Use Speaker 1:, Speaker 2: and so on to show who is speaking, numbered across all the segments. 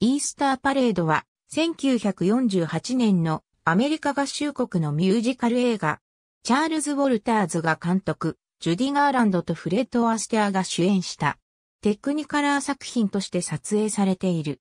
Speaker 1: イースターパレードは1948年のアメリカ合衆国のミュージカル映画、チャールズ・ウォルターズが監督、ジュディ・ガーランドとフレッド・アステアが主演したテクニカラー作品として撮影されている。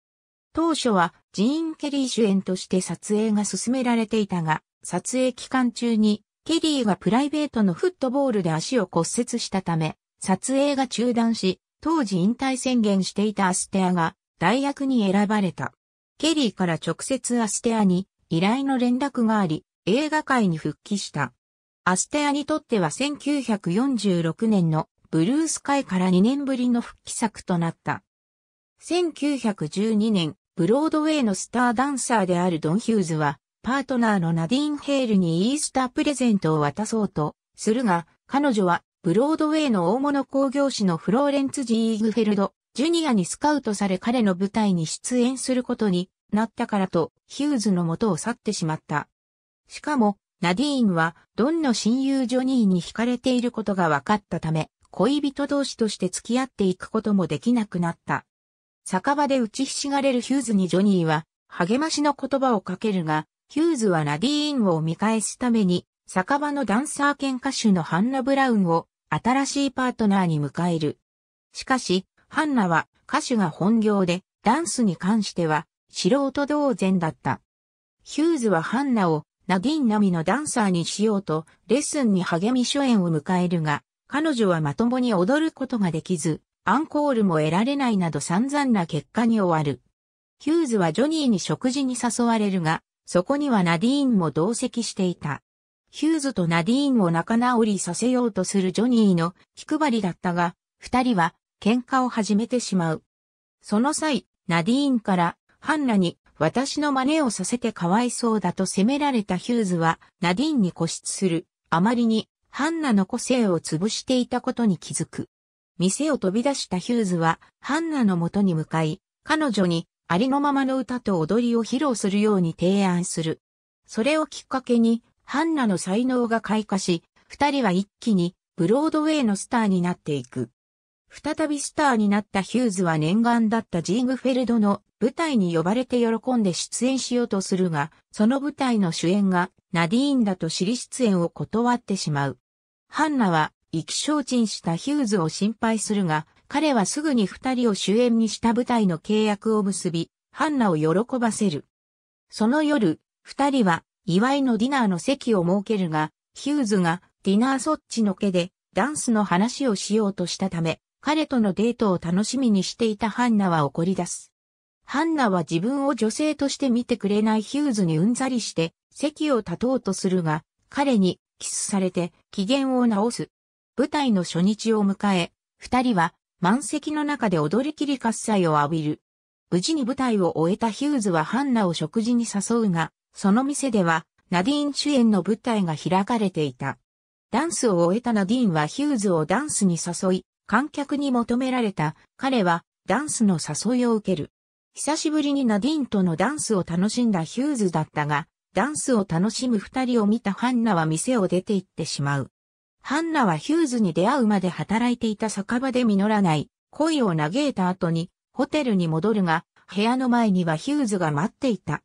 Speaker 1: 当初はジーン・ケリー主演として撮影が進められていたが、撮影期間中にケリーがプライベートのフットボールで足を骨折したため、撮影が中断し、当時引退宣言していたアステアが代役に選ばれた。ケリーから直接アステアに依頼の連絡があり、映画界に復帰した。アステアにとっては1946年のブルースカイから2年ぶりの復帰作となった。1912年、ブロードウェイのスターダンサーであるドン・ヒューズは、パートナーのナディーン・ヘールにイースタープレゼントを渡そうとするが、彼女はブロードウェイの大物興行師のフローレンツ・ジーグフェルド、ジュニアにスカウトされ彼の舞台に出演することになったからとヒューズの元を去ってしまった。しかも、ナディーンはドンの親友ジョニーに惹かれていることが分かったため、恋人同士として付き合っていくこともできなくなった。酒場で打ちひしがれるヒューズにジョニーは励ましの言葉をかけるが、ヒューズはナディーンを見返すために、酒場のダンサー兼歌手のハンナ・ブラウンを新しいパートナーに迎える。しかし、ハンナは歌手が本業で、ダンスに関しては素人同然だった。ヒューズはハンナをナディーン並みのダンサーにしようと、レッスンに励み初演を迎えるが、彼女はまともに踊ることができず、アンコールも得られないなど散々な結果に終わる。ヒューズはジョニーに食事に誘われるが、そこにはナディーンも同席していた。ヒューズとナディーンを仲直りさせようとするジョニーの気配りだったが、二人は喧嘩を始めてしまう。その際、ナディーンから、ハンナに私の真似をさせてかわいそうだと責められたヒューズは、ナディーンに固執する。あまりに、ハンナの個性を潰していたことに気づく。店を飛び出したヒューズは、ハンナの元に向かい、彼女に、ありのままの歌と踊りを披露するように提案する。それをきっかけに、ハンナの才能が開花し、二人は一気に、ブロードウェイのスターになっていく。再びスターになったヒューズは念願だったジーグフェルドの舞台に呼ばれて喜んで出演しようとするが、その舞台の主演がナディーンだと知り出演を断ってしまう。ハンナは意気消沈したヒューズを心配するが、彼はすぐに二人を主演にした舞台の契約を結び、ハンナを喜ばせる。その夜、二人は祝いのディナーの席を設けるが、ヒューズがディナーそっちのけでダンスの話をしようとしたため、彼とのデートを楽しみにしていたハンナは怒り出す。ハンナは自分を女性として見てくれないヒューズにうんざりして、席を立とうとするが、彼にキスされて機嫌を直す。舞台の初日を迎え、二人は満席の中で踊り切り喝采を浴びる。無事に舞台を終えたヒューズはハンナを食事に誘うが、その店ではナディーン主演の舞台が開かれていた。ダンスを終えたナディーンはヒューズをダンスに誘い、観客に求められた彼はダンスの誘いを受ける。久しぶりにナディーンとのダンスを楽しんだヒューズだったが、ダンスを楽しむ二人を見たハンナは店を出て行ってしまう。ハンナはヒューズに出会うまで働いていた酒場で実らない恋を嘆いた後にホテルに戻るが、部屋の前にはヒューズが待っていた。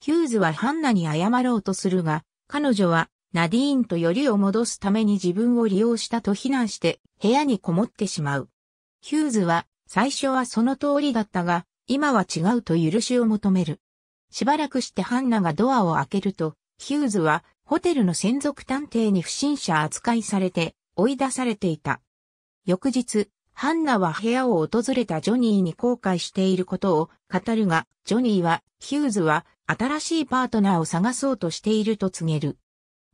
Speaker 1: ヒューズはハンナに謝ろうとするが、彼女はナディーンとよりを戻すために自分を利用したと非難して部屋にこもってしまう。ヒューズは最初はその通りだったが、今は違うと許しを求める。しばらくしてハンナがドアを開けると、ヒューズはホテルの専属探偵に不審者扱いされて追い出されていた。翌日、ハンナは部屋を訪れたジョニーに後悔していることを語るが、ジョニーは、ヒューズは新しいパートナーを探そうとしていると告げる。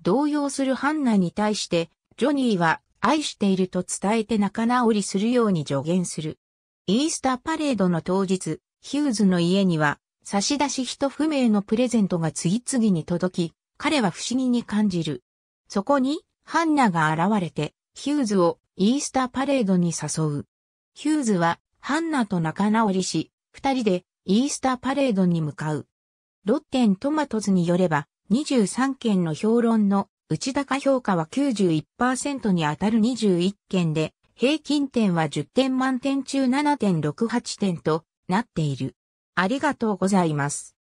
Speaker 1: 動揺するハンナに対して、ジョニーは愛していると伝えて仲直りするように助言する。イースターパレードの当日、ヒューズの家には差出人不明のプレゼントが次々に届き、彼は不思議に感じる。そこに、ハンナが現れて、ヒューズをイースターパレードに誘う。ヒューズは、ハンナと仲直りし、二人でイースターパレードに向かう。ロッテントマトズによれば、23件の評論の内高評価は91%に当たる21件で、平均点は10点満点中7.68点となっている。ありがとうございます。